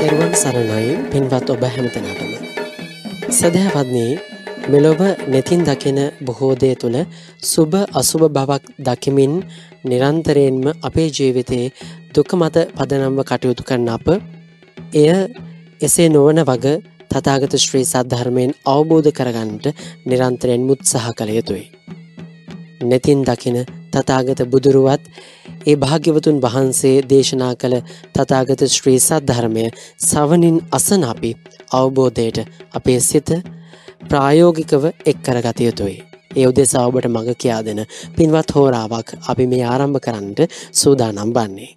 තෙරුවන් සරණයි පින්වත් ඔබ හැමතනටම. සැදැහවත්න්නේ මෙලොව නෙතින් දකින බොහෝදය තුළ සුභ අසුභ බවක් දකිමින් නිරන්තරයෙන්ම අපේ ජීවිතයේ දුක මත පදනම්ව කටයුතු කරන අප එය එසේ නොවන වග තතාගත ශ්‍රී සද්ධර්මයෙන් අවබෝධ කරගන්නට නිරන්තරයෙන් මුත්සහ කළ යුතුයි. නෙතින් දකින තතාගත බුදුරුවත් ඒ භාග්‍යවතුන් වහන්සේ දේශනා කළ තතාගත ශ්‍රී සද්ධර්මය සවනින් අසන අපි අවබෝධයට අපේ සිත ප්‍රායෝගිකව එක් කරගත යුතුයි. ඒ උදෙසා ඔබට මඟ කියා දෙන පින්වත් හෝරාවක් අපි මේ ආරම්භ කරන්නට සූදානම් වන්නේ.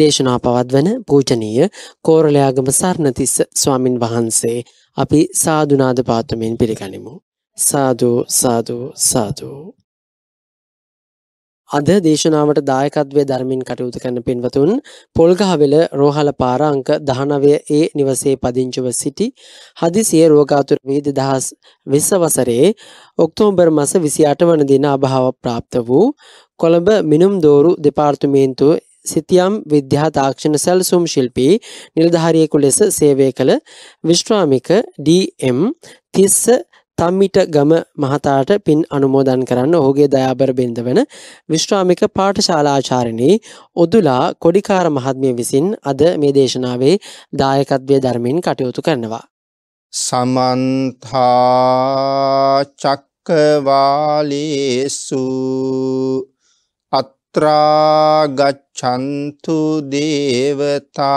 දේශනා පවත්වන පූජනීය කෝරළයාගම සරණතිස්ස ස්වාමින් වහන්සේ අපි සාධනාද පාත්තමෙන් පිළිගනිමු. සාධූ සාධූ සාධූ. අද දේශනාවට දායකත්වය ධර්මින් කටයුතු කරන පින්වතුන් පොල්ගහවෙල රෝහල පාරංක දහනවය ඒ නිවසේ පදිංචව සිටි හදිසිය රෝගාතුර වේද දහස් වෙස්ස වසරේ ඔක්තෝම්බර් මස විසි අට වන දින අභාව ප්‍රාප්ත වූ කොළඹ මිනුම්දෝරු දෙපාර්තුමේන්තු සිතියම් විද්‍යා තාක්ෂණ සැල්සුම් ශිල්පී නිලධාරියෙකු ලෙස සේවය කළ විශ්්‍රාමික ඩම් තිස්ස තම්මිට ගම මහතාට පින් අනුමෝදන් කරන්න ඔහුගේ දයාබර බෙන්ද වන විශ්‍රාමික පාඨශාලාචාරණයේ ඔදුලා කොඩිකාර මහත්මිය විසින් අද මේ දේශනාවේ දායකත්වය ධර්මින් කටයුතු කරනවා. සමන්තාචක්කවාලේසු අත්‍රාගච්චන්තු දේවතා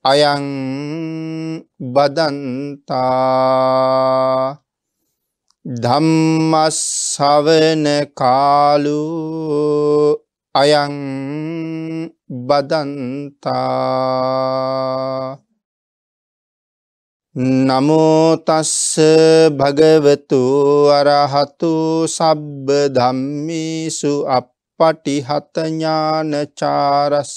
අයං බදන්තා ධම්මස්සවන කාලු අයං බදන්තා නමෝතස්ස භගවතු අරහතු සබ්බ ධම්මිසු අපපටිහතඥානචාරස්ස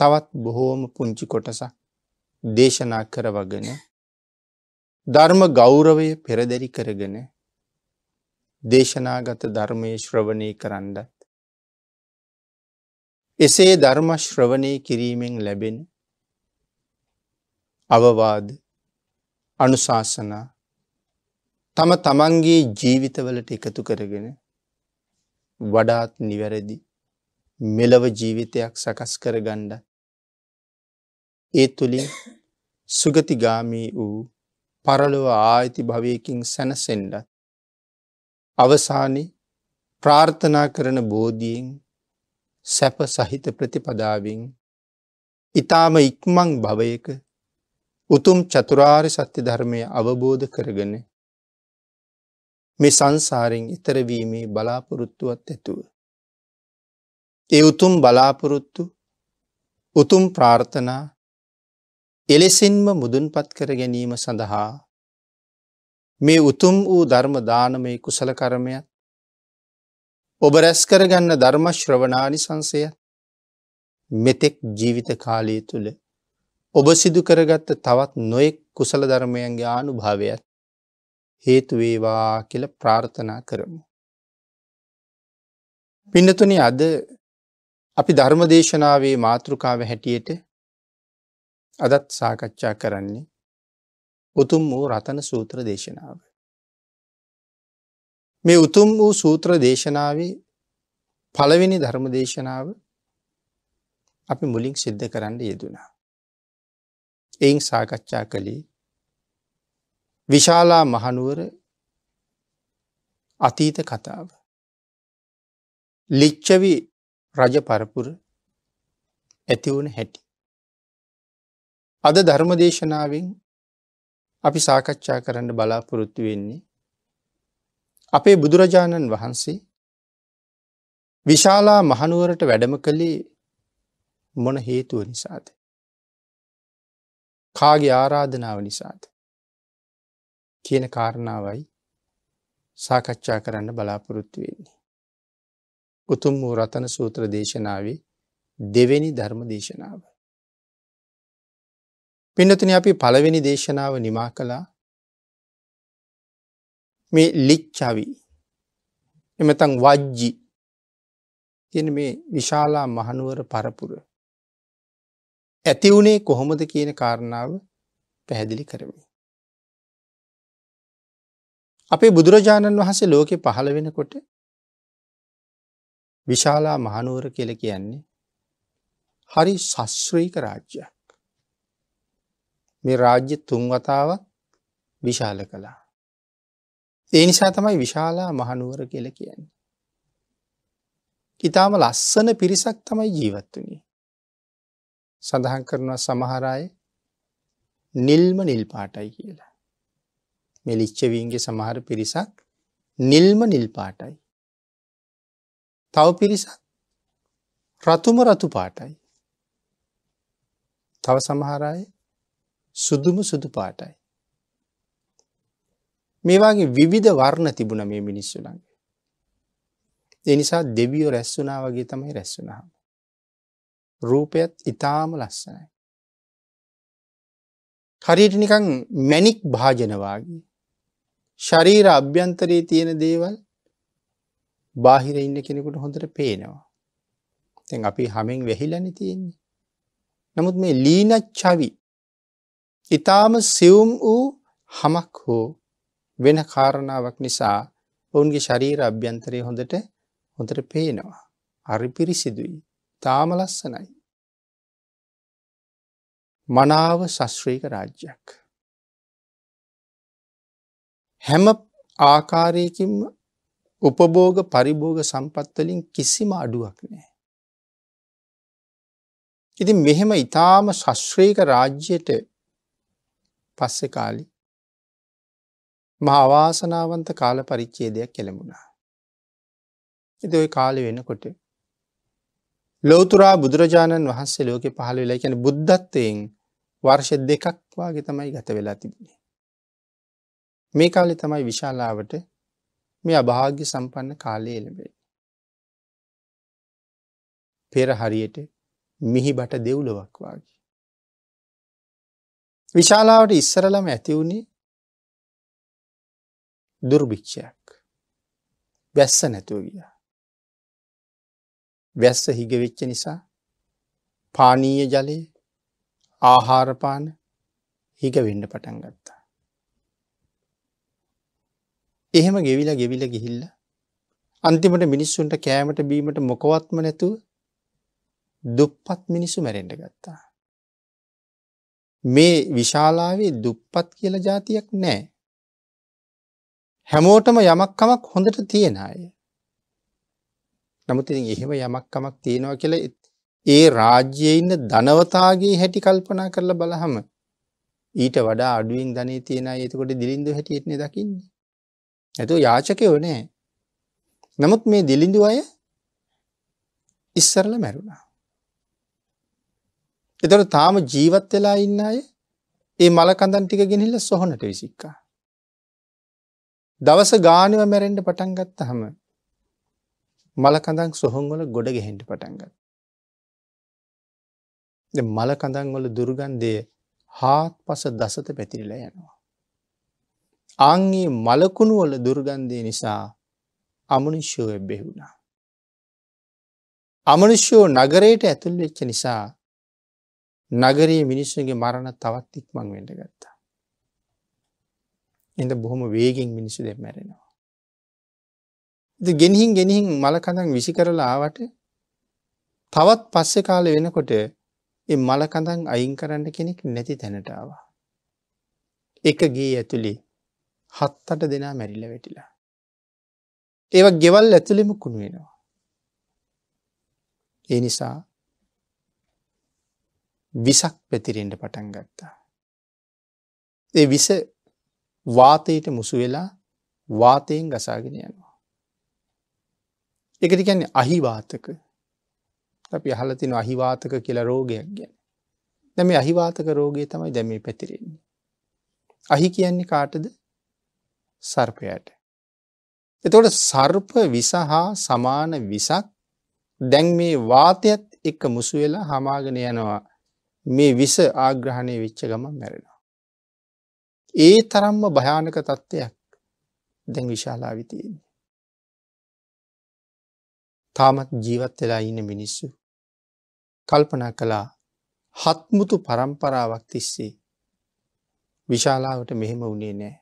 තවත් බොහෝම පුංචි කොටසක් දේශනා කරවගෙන ධර්ම ගෞරවය පෙරදැරි කරගෙන දේශනාගත ධර්මය ශ්‍රවණය කරන්නත්. එසේ ධර්ම ශ්‍රවණය කිරීමෙන් ලැබෙන අවවාද අනුශාසනා තම තමන්ගේ ජීවිතවලට එකතු කරගෙන වඩාත් නිවැරදි මෙලව ජීවිතයක් සකස් කරගණ්ඩ. ඒ තුළින් සුගතිගාමී වූ පරලොව ආයිති භවයකින් සැනසෙන්ඩ. අවසානි ප්‍රාර්ථනා කරන බෝධීෙන් සැප සහිත ප්‍රතිපදාවෙන් ඉතාම ඉක්මං භවයක උතුම් චතුරාර් සත්‍ය ධර්මය අවබෝධ කරගෙන මේ සංසාරෙන් ඉතරවීමේ බලාපොරොත්තුවත් ඇතුව. ඒ උතුම් බලාපොරොත්තු උතුම් ප්‍රාර්ථනා එලෙසින්ම මුදුන්පත් කර ගැනීම සඳහා මේ උතුම් වූ ධර්ම දානමය කුසල කරමයත් ඔබ රැස්කරගන්න ධර්ම ශ්‍රවණානි සංසය මෙතෙක් ජීවිත කාලය තුළ ඔබ සිදු කරගත්ත තවත් නොයෙක් කුසල ධර්මයන්ගේ ආනු භාවයත් හේතුවේවා කියල ප්‍රාර්ථනා කරමු. පින්නතුනි අද අපි ධර්මදේශනාවේ මාතෘකාව හැටියට අදත් සාකච්ඡා කරන්නේ උතුම් වූ රතන සූත්‍ර දේශනාව. මේ උතුම් වූ සූත්‍ර දේශනාවේ පළවෙනි ධර්ම දේශනාව අපි මුලින් සිද්ධ කරන්න යෙදුනා. එයින් සාකච්ඡා කළේ විශාලා මහනුවර අතීත කතාව. ලිච්චවි රජ පරපුර ඇතිවුණ හැටි. අද ධර්මදේශනාවෙන් අපි සාකච්ඡා කරන්න බලාපොරොත්තු වෙන්නේ. අපේ බුදුරජාණන් වහන්සේ විශාලා මහනුවරට වැඩම කළේ මොන හේතුව නිසාද. කාගේ ආරාධනාව නිසාද. කියන කාරණාවයි සාකච්ඡා කරන්න බලාපොරොත්තු වෙන්නේ. උතුම් වූ රතන සූත්‍ර දේශනාවේ දෙවෙනි ධර්ම දේශනාව. පින්නතින අපි පළවෙනි දේශනාව නිමා කළා මේ ලිච්චවි එමතන් වජ්ජි තියෙන මේ විශාලා මහනුවර පරපුර ඇති වුණේ කොහොමද කියන කාරණාව පැහැදිලි කරමි. අපේ බුදුරජාණන් වහන්සේ ලෝකෙ පහළ වෙනකොට විශාලා මහනුවර කියල කියන්නේ හරි සස්ශ්‍රීක රාජ්‍යයක් මේ රාජ්‍ය තුන්වතාවත් විශාල කළා ඒ නිසා තමයි විශාලා මහනුවර කියල කියන්නේ ඉතාම ලස්සන පිරිසක් තමයි ජීවත්වනි සඳහන් කරනවා සමහරය නිල්ම නිල්පාටයි කියලා මෙලිච්චවීන්ගේ සමහර පිරිසක් නිල්ම නිල්පාටයි තව පිරිස රතුම රතු පාටයි. තව සමහරය සුදුම සුදු පාටයි. මේවාගේ විවිධ වර්ණ තිබුණ මේ මිනිස්සුලගේ. එනිසා දෙවියෝ රැස්සුනා වගේ තමයි රැස්සුනාම. රූපයත් ඉතාම ලස්සනයි. හරියට නිකං මැනික් භාජනවාගේ. ශරීර අභ්‍යන්තරයේ තියෙන දේවල් බාහිර ඉන්න කෙනෙකුට හොඳට පේනවා. තැන් අපි හමෙන් වෙහිලනි තියෙන්නේ. නමුත් මේ ලීන චවි ඉතාම සියුම් වූ හමක් හෝ වෙන කාරණාවක් නිසා ඔවුන්ගේ ශරීර අභ්‍යන්තරය හොඳට හොඳට පේනවා. අරි පිරිසිදුයි තාම ලස්සනයි. මනාව ශස්ශ්‍රීක රාජ්‍යයක්. හැම ආකාරයකින්ම උපභෝග පරිභෝග සම්පත්වලින් කිසිම අඩුවක් නෑ. ඉති මෙහෙම ඉතාම ශශ්්‍රේක රාජ්‍යයට පස්සෙ කාලි මහවාසනාවන්ත කාල පරිච්චේදයක් කෙළඹුණා. එති ඔය කාලි වෙනකොට ලෝතුරා බුදුරජාණන් වහන්සේ ලෝක පහළ වෙලා ැන බුද්ධත්වයෙන් වර්ෂ දෙකක් වගේ තමයි ගත වෙලා තිබුණේ. මේ කාලෙ තමයි විශාලාවට මේ අභාග්‍ය සම්පන්න කාලය එළඹේ. පෙර හරියට මිහි බට දෙව්ලොවක් වගේ. විශාලාවට ඉස්සරලම ඇතිවුණේ දුර්භික්ෂයක් වැස්ස නැතුව ගිය. වැස්ස හිගවෙච්ච නිසා පානීය ජලයේ ආහාරපාන හිගවෙඩ පටන් ගත්තා. එහෙම ගෙවිලා ගෙවිල ගිහිල්ල. අන්තිමට මිනිස්සුන්ට කෑමට බීමට මොකවත්ම නැතුව දුප්පත් මිනිස්සු මැරෙන්ට ගත්තා. මේ විශාලාවේ දුප්පත් කියල ජාතියක් නෑ. හැමෝටම යමක්කමක් හොඳට තියෙන අය. නමුත් එහෙම යමක්කමක් තියෙනවා කියලා ඒ රාජ්‍යය ඉන්න ධනවතාගේ හැටි කල්පනා කරලා බලහම ඊට වඩා අඩුවෙන් ධනය තියෙන ඒතකොට දිලින්දු හැටියෙත්න දකින්නේ නැතු යාචකයෝ නෑ. නමුත් මේ දිලිඳු අය ඉස්සරල මැරුණා. එතොට තාම ජීවත් වෙලා ඉන්න අය ඒ මලකඳන් ටික ගෙනහිල්ල සොහොනට විසික්කා. දවස ගානව මැරෙන්ට පටන්ගත්ත හම මලකඳක් සොහොන්ගොල ගොඩ ගෙහෙන්ට පටන්ගත්. මලකඳන් වොල දුර්ගන්දය හාත් පස දසත පැතිරිලා යනවා. අංගේ මලකුණු වල දුර්ගන්ධය නිසා අමනුෂ්‍යෝ එබ්බෙහුුණා. අමනුෂ්‍යෝ නගරයට ඇතුල් වෙච්ච නිසා නගරයේ මිනිස්සුන්ගේ මරණ තවත් ඉක්මං වෙඩ ගත්තා. එඳ බොහොම වේගෙන් මිනිස්සු දෙ මැරෙනවා. ගෙනහින් ගෙනහින් මලකඳන් විසි කරලා ආවට තවත් පස්සෙ කාල වෙනකොට මලකඳන් අයින් කරන්න කෙනෙක් නැති තැනටාව. එක ගේ ඇතුළි හත් අට දෙනා මැරිල වෙටිලා. ඒව ගෙවල් ඇතුළෙම කුණු වෙනවා. ඒ නිසා විසක් පැතිරෙන්ට පටන් ගත්තා. ඒ විස වාතයට මුසු වෙලා වාතයෙන් ගසාගෙන යනවා. එකට කියන්නේ අහිවාතක අපි අහලතින අහිවාතක කියලා රෝගයක් ගැන. දැම අහිවාතක රෝගය තමයි දැමේ පැතිරෙන්නේ. අහි කියන්නේ කාටද සර්පයට. එතොට සර්ප විස හා සමාන විසක් දැන් මේ වාතයත් එක්ක මුසු වෙලා හමාගෙන යනවා මේ විස ආග්‍රහණය වෙච්ච ගම මැරෙනවා. ඒ තරම්ම භයානක තත්ත්වයක් දැන් විශාලාවිතියෙන්නේ. තාමත් ජීවත් වෙලා ඉන්න මිනිස්සු. කල්පනා කළා හත්මුතු පරම්පරාවක් තිස්සේ විශාලාවට මෙහෙම වුණේ නෑ.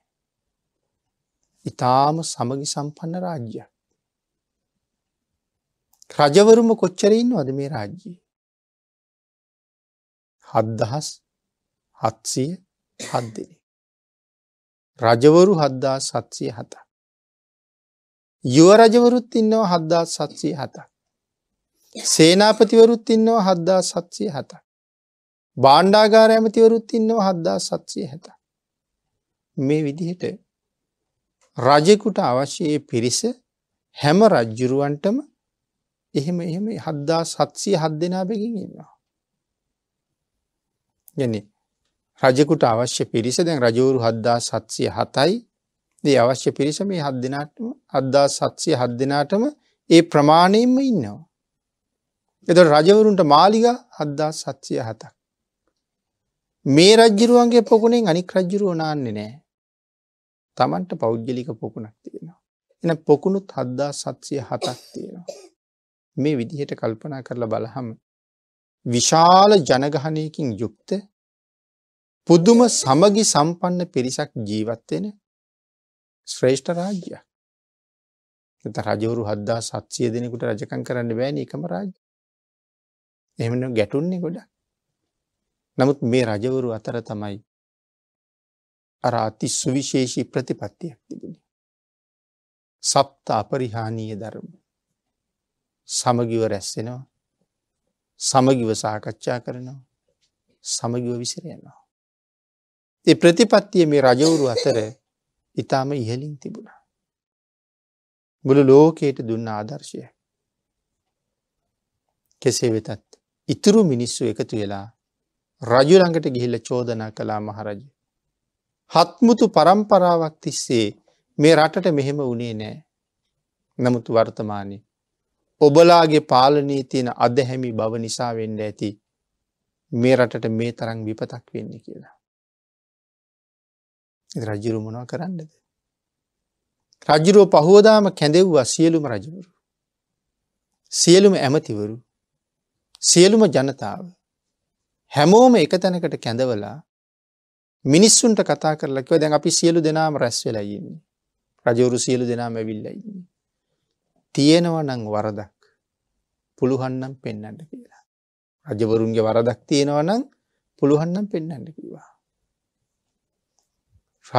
ඉතාම සමගි සම්පන්න රාජ්‍ය. රජවරුම කොච්චරයින් වද මේ රාජ්‍යයේ. හද්දහස් හත්සිය හත් දෙනෙ. රජවරු හද්දා සත්සිය හත. යුවරජවරුත් ඉන්නවා හද්දා සත්සිය හත. සේනාපතිවරුත් ඉන්නවා හද්දා සත්සිය හත. බාණ්ඩාගාර ඇමතිවරුත් ඉන්නවා හද්දා සත්සිය හැත. මේ විදිහට රජෙකුට අවශ්‍යයේ පිරිස හැම රජ්ජුරුවන්ටම එහෙම එහෙම හද්දා සත්සය හත් දෙනා බැකින් ඉන්නවා. ගැන රජෙකුට අවශ්‍ය පිරිස දැන් රජවරු හද්දා සත්සය හතයි දේ අවශ්‍ය පිරිස මේ හත් දෙනාටම අද්දා සත්සය හත් දෙනාටම ඒ ප්‍රමාණයෙන්ම ඉන්නවා. එත රජවරුන්ට මාලිග හද්දා සත්සය හතක්. මේ රජ්ජිරුවන්ගේ පොකුණෙන් අනික් රජ්ජුරුවනාන්නේ නෑ. තමන්ට පෞද්ගලික පොකුණක් තියෙනවා. එන පොකුණුත් හද්දා සත්සය හතක් තියෙනවා. මේ විදිහට කල්පනා කරලා බලහම විශාල ජනගහනයකින් යුක්ත පුදුම සමගි සම්පන්න පිරිසක් ජීවත්වෙන ශ්‍රේෂ්ඨ රාජ්‍ය එත රජවරු හද්දා සත්සිය දෙනෙකුට රජකන් කරන්න බෑන එකම රාජ එමන ගැටුන්නේ ගොඩ නමුත් මේ රජවරු අතර තමයි අර අති සුවිශේෂී ප්‍රතිපත්තියක් තිබුණ. සප්ත අපරිහානීය ධර්ම සමගිව රැස්සෙනවා සමගිව සාකච්ඡා කරනවා සමගිව විසිරයනවා. ඒ ප්‍රතිපත්තිය මේ රජවුරු අතර ඉතාම ඉහලින් තිබුණා. මුළු ලෝකයට දුන්න ආදර්ශය. කෙසේ වෙතත් ඉතුරු මිනිස්සු එකතු වෙලා රජුරඟට ගිහිල්ල චෝදනා කලා මහරජ හත්මුතු පරම්පරාවක් තිස්සේ මේ රටට මෙහෙම වනේ නෑ. නමුතු වර්තමානය. ඔබලාගේ පාලනී තියෙන අදහැමි බව නිසා වෙන්න ඇති මේ රටට මේ තරං විපතක් වෙන්න කියලා. රජුරුමනවා කරන්නද. රජුරෝ පහෝදාම කැඳෙව්වා සියලුම රජවරු. සියලුම ඇමතිවරු සියලුම ජනතාව හැමෝම එක තැනකට කැඳවලා මිනිස්සුන්ට කතා කරලකව දැන් අපි සියලු දෙනාම රැස් වෙලා ඉන්නේ. රජවරු සියලු දෙනාම ඇවිල්ලා ඉන්නේ. තියෙනවා නම් වරදක්. පුළුවන් නම් පෙන්වන්න කියලා. රජවරුන්ගේ වරදක් තියෙනවා නම් පුළුවන් නම් පෙන්වන්න කිව්වා.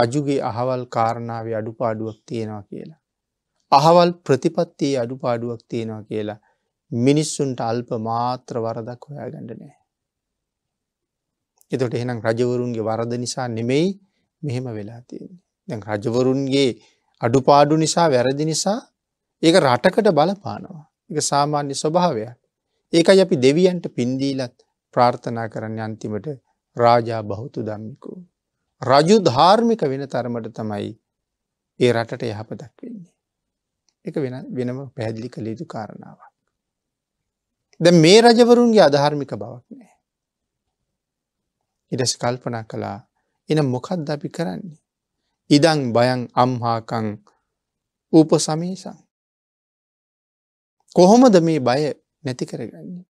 රජුගේ අහවල් කාරණාවේ අඩුපාඩුවක් තියෙනවා කියලා. අහවල් ප්‍රතිපත්තියේ අඩුපාඩුවක් තියෙනවා කියලා මිනිස්සුන්ට අල්ප මාත්‍ර වරදක් හොයාගන්න නෑ. එතොට එහෙනම් රජවරුන්ගේ වරද නිසා නෙමෙයි මෙහෙම වෙලා තියන්නේ. දැන් රජවරුන්ගේ අඩුපාඩු නිසා වැරදි නිසා ඒක රටකට බලපානවා. එක සාමාන්‍ය ස්වභාවයක්. ඒකයි අපි දෙවියන්ට පින්දීලත් ප්‍රාර්ථනා කරන්න අන්තිමට රාජා බහුතු දම්මිකෝ. රජු ධාර්මික වෙන තරමට තමයි ඒ රටට යහපතක් වෙන්නේ. එක වෙන වෙනම පැහැදිලි කළ යුතු කාරණාවක්. ද මේ රජවරුන්ගේ අධාර්මික බවක් නෑ. ඉරස කල්පනා කළා එන මොකක්ද අපි කරන්නේ. ඉදං බයං අම්හාකං ඌප සමීසං. කොහොමද මේ බය නැති කරගන්නේ.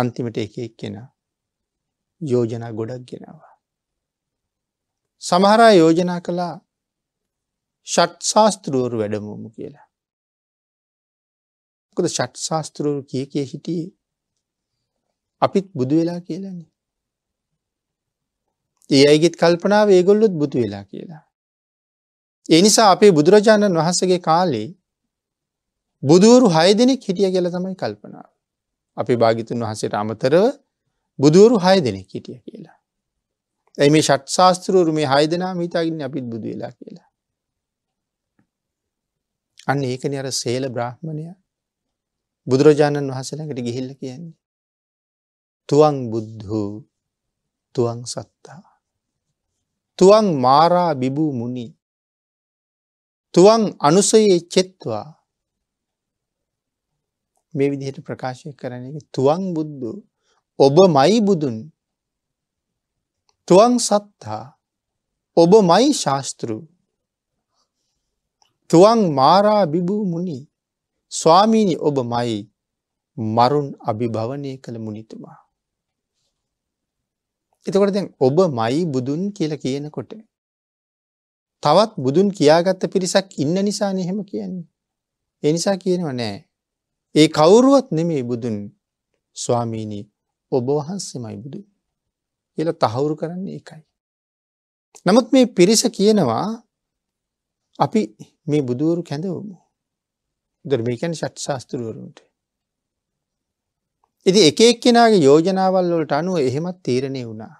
අන්තිමට එක එක් කෙන යෝජනා ගොඩක් ගෙනවා. සමහරා යෝජනා කළා ෂට් ශාස්තෘුවරු වැඩමූමු කියලා. කොද ෂට් ශාස්තෘුවරු කිය කිය හිටියේ අපිත් බුදු වෙලා කියලන්නේ. ඒ අයගෙත් කල්පනාව ඒගොල්ලොත් බුතු වෙලා කියලා. ඒ නිසා අපේ බුදුරජාණන් වහන්සගේ කාලේ බුදුවරු හය දෙනෙක් හිටිය කියල තමයි කල්පනාව. අපි භාගිතුන් වහසට අමතරව බුදුවරු හය දෙනෙක් හිටිය කියලා. ඇයි මේ ෂට් ශාස්තෘරු මේ හය දෙනා මීතාගින් අපිත් බුදු වෙලා කියලා. අන්න ඒකන අර සේල බ්‍රාහ්මණය බුදුරජාණන් වහසලකට ගිහිල්ල කියන්නේ. තුවන් බුද්ධු තුවන් සත්තා. තුවන් මාරා බිබූ මුනි තුවන් අනුසයේ චෙත්වා මේ විදිහට ප්‍රකාශය කරන එක තුවන් බුද්ධ ඔබ මයි බුදුන් තුවන් සත්හා ඔබ මයි ශාස්තෘ තුවන් මාරා බිබූ මුනි ස්වාමීණි ඔබ මයි මරුන් අභිභවනය කළ මුනිතුමා එතකොට දැන් ඔබ මයි බුදුන් කියලා කියනකොට තවත් බුදුන් කියාගත්ත පිරිසක් ඉන්න නිසා නෙහෙම කියන්නේ. ඒ නිසා කියනව නෑ. ඒ කවුරුවත් නෙමේ බුදුන් ස්වාමීණී ඔබ වහන්සේමයි බුදු කියලා තහවුරු කරන්න එකයි. නමුත් මේ පිරිස කියනවා අපි මේ බුදුවරු කැඳවමු. දර්මේකන් ශට් ශාස්තෘවරුන්ට ඉති එක එක්කෙනගේ යෝජනාවල් වලට අනුව එහෙමත් තීරණය වුණා.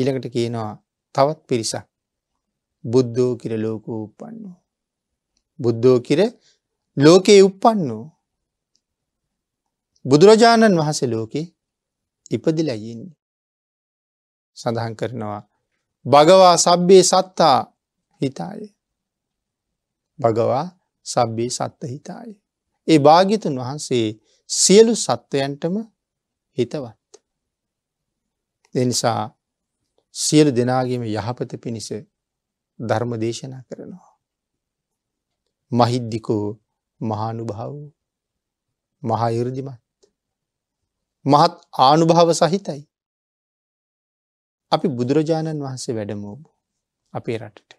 ඉළඟට කියනවා තවත් පිරිසක් බුද්ධෝ කිර ලෝක උප්පන්නු. බුද්ධෝ කිර ලෝකයේ උප්පන්නු. බුදුරජාණන් වහසේ ලෝකේ ඉපදිලයින්නේ. සඳහන් කරනවා භගවා සබ්බේ සත්තා හිතාය. භගවා සබ්බේ සත්ත හිතාය. ඒ භාගිතුන් වහන්සේ සියලු සත්වයන්ටම හිතවත්. දෙනිසා සියලු දෙනාගේම යහපත පිණිස ධර්ම දේශනා කරනවා. මහිද්දිකෝ මහානුභාව මහායුරජිමත්. මහත් ආනුභාව සහිතයි. අපි බුදුරජාණන් වහන්සේ වැඩමෝබු අපේ රටට.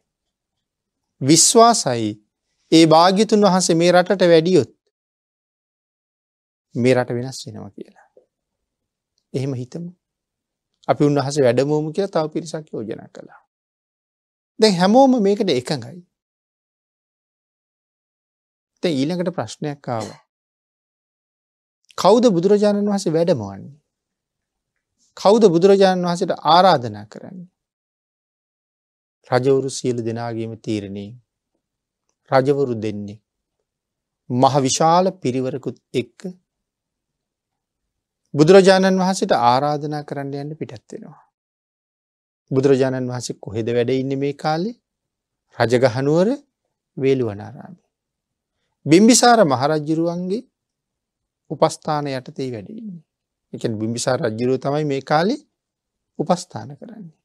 විශ්වාසයි ඒ භාගිතුන් වහන්සේ මේ රටට වැඩියොත් මේ රට වෙනස් වෙනවා කියලා. එහෙම හිතමු. අපි උන්වහස වැඩමෝමු කියලා තව පිරිසක් යෝජන කළා. දැ හැමෝම මේකට එකඟයි. තැ ඊළඟට ප්‍රශ්නයක් ආව. කෞද බුදුරජාණන් වහසේ වැඩමවන්නේ. කෞද බුදුරජාණන් වහසට ආරාධනා කරන්නේ. රජවරු සියලු දෙනාගේම තීරණය රජවරු දෙන්නේ. මහ විශාල පිරිවරකුත් එක්ක බුදුරජාණන් වහන්සට ආරාධනා කරන්න යන්න පිටත්වෙනවා. බුදුරජාණන් වහන්සේ කොහෙද වැඩ ඉන්න මේ කාලෙ රජගහනුවර වේළුවනාරාමි. බිම්බිසාර මහරජ්ජිරුවන්ගේ උපස්ථාන යටතේ වැඩින්නේ. එක බිම්බිසාර රජ්ජිරුව තමයි මේ කාලෙ උපස්ථාන කරන්නේ.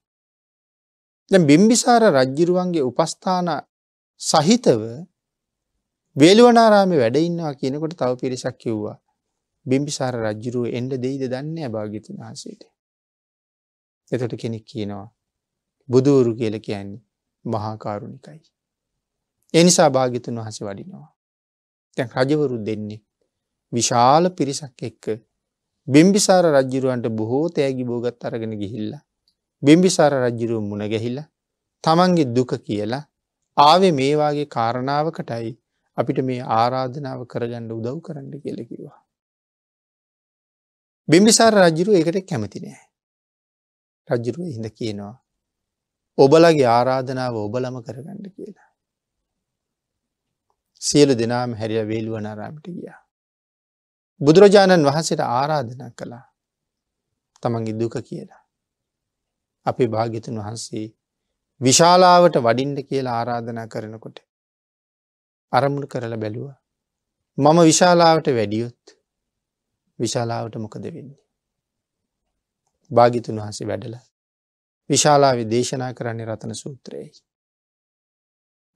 දැ බිම්බිසාර රජ්ජිරුවන්ගේ උපස්ථාන සහිතව වේළුවනාරාමි වැඩඉන්නවා කියනකොට තව පිරිසක් කිව්වා බිම්බිසාර රජ්ජුරුව එන්ඩ දෙයිද දන්නේ භාගිතන් වහසේට. එතට කෙනෙක් කියනවා. බුදුවරු කියල කියන්නේ මහාකාරුණිකයි. එනිසා භාගිතුන් වහස වඩිනවා. තැන් රජවරු දෙන්නේ. විශාල පිරිසක් එක්ක බිම්බිසාර රජ්ජුරුවන්ට බොහෝ තෑගි බෝගත් අරගෙන ගිහිල්ල. බිම්බිසාර රජ්ජුරුව මුණගැහිලා තමන්ගේ දුක කියලා ආවේ මේවාගේ කාරණාවකටයි අපිට මේ ආරාධනාව කරගන්න උදව් කරන්න කියලකිවා. බිම්බිසාර රජුරු ඒකට කැමති නෑ. රජ්ජුරුව හිඳ කියනවා. ඔබලගේ ආරාධනාව ඔබලම කරගන්න කියලා. සියලු දෙනාම හැරිය වේළුවනාරාමිට ගිය. බුදුරජාණන් වහන්සේට ආරාධනා කළා තමන්ගේ දුක කියලා. අපේ භාගිතුන් වහන්සේ විශාලාවට වඩින්ට කියලා ආරාධනා කරනකොට. අරමුණ කරලා බැලුව. මම විශාලාවට වැඩියොත්. විශාලාවට මොකද වෙන්නේ. භාගිතුන් වහසේ වැඩල විශාලාව දේශනා කරන්නේ රතන සූත්‍රයයි.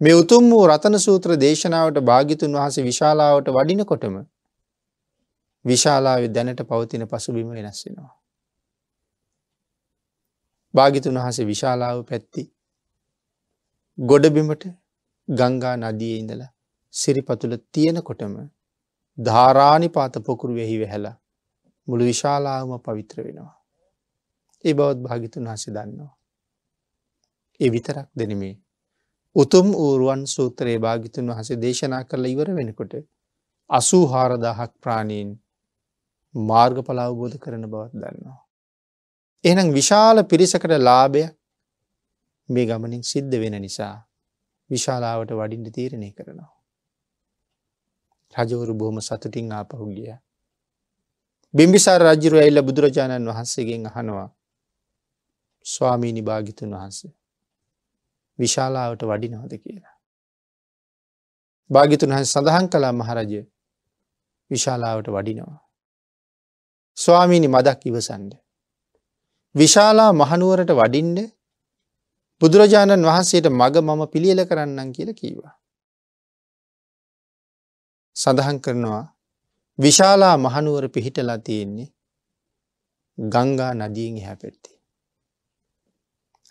මේ උතුම් වූ රතන සූත්‍ර දේශනාවට භාගිතුන් වහසේ විශාලාවට වඩිනකොටම විශාලාව දැනට පවතින පසුබිම වෙනස් වෙනවා. භාගිතුන් වහසේ විශාලාව පැත්ති ගොඩබිමට ගංගා නදිය ඉඳලා සිරිපතුල තියෙනකොටම ධාරාණි පාත පොකුරු වෙහි වෙහැලා මුළු විශාලාවම පවිත්‍ර වෙනවා. ඒ බවත් භාගිතුන් හස දන්නවා. ඒ විතරක් දෙනමේ. උතුම් ඌරුවන් සූත්‍රයේ භාගිතුන් වහසේ දේශනා කරලා ඉවර වෙනකොට අසූ හාරදාහක් ප්‍රාණීන් මාර්ගඵල අවබෝධ කරන බවත් දන්නවා. එහනම් විශාල පිරිසකට ලාභය මේ ගමනින් සිද්ධ වෙන නිසා විශාලාවට වඩින්ට තීරණය කරනවා. රජවරු බොහොම සතුටින් ආපහු ගිය. බිම්බිසා රජරු ඇල්ල බුදුරජාණන් වහන්සේගෙන් අහනවා ස්වාමීනි භාගිතුන් වහන්සේ. විශාලාවට වඩි නොහොද කියලා. භාගිතුන් හන් සඳහන් කලා මහරජය විශාලාවට වඩිනවා. ස්වාමීනි මදක් ඉවසන්ඩ. විශාලා මහනුවරට වඩින්ඩ බුදුරජාණන් වහන්සේට මග මම පිළියල කරන්නන් කියල කීවා. සඳහන් කරනවා විශාලා මහනුවර පිහිටලා තියෙන්නේ ගංගා නදියෙන් එහැපැත්ති.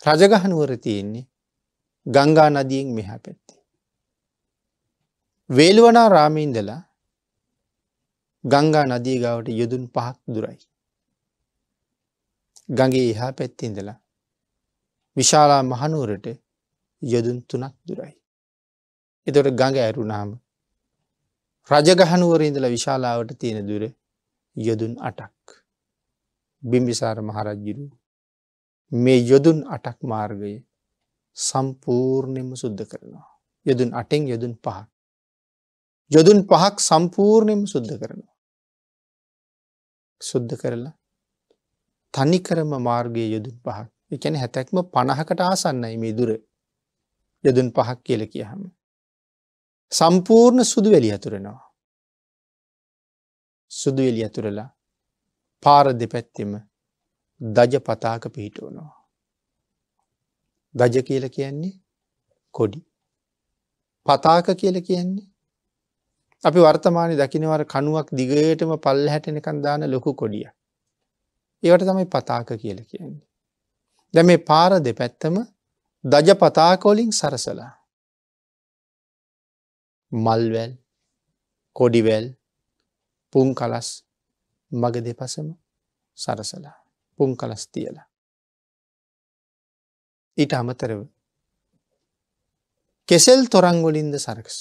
රජගහනුවර තියෙන්නේ ගංගා නදියෙන් මෙහැ පැත්ති. වේළුවනා රාමීන්දලා ගංගා නදී ගාවට යොදුන් පහක් දුරයි. ගගේ එහා පැත්තිඉඳලා විශාලා මහනුවරට යොදුන් තුනක් දුරයි. එතොට ගඟ ඇරුණාම රජගහනුවර ඉඳලා විශාලාවට තියෙන දුර යොදුන් අටක්. බිම්බිසාර මහරජ්ජිරු මේ යොදුන් අටක් මාර්ගය සම්පූර්ණයම සුද්ධ කරනවා. යොදුන් අටෙන් යොදුන් පහක්. යොදුන් පහක් සම්පූර්ණයම සුද්ධ කරනවා. සුද්ධ කරලා තනිකරම මාර්ගය යොදුන් පහක් එකැන හැතැක්ම පණහකට ආසන්නයි මේ දුර යොදුන් පහක් කියල කියහම. සම්පූර්ණ සුදු වැලි ඇතුරෙනවා. සුදුවෙලි ඇතුරලා පාර දෙපැත්තෙම දජ පතාක පිහිටුවනවා. දජ කියල කියන්නේ කොඩි. පතාක කියල කියන්නේ අපි වර්තමානය දකිනවර කනුවක් දිගටම පල්ල හැටෙනකන් දාන ලොකු කොඩිය. ඒවට තමයි පතාක කියල කියන්නේ. දැ මේ පාර දෙපැත්තම දජ පතාකෝලින් සරසලා මල්වැල් කොඩිවැල් පුන් කලස් මග දෙපසම සරසලා පුන් කලස් තියලා. ඊට අමතරව කෙසෙල් තොරංගොලින්ද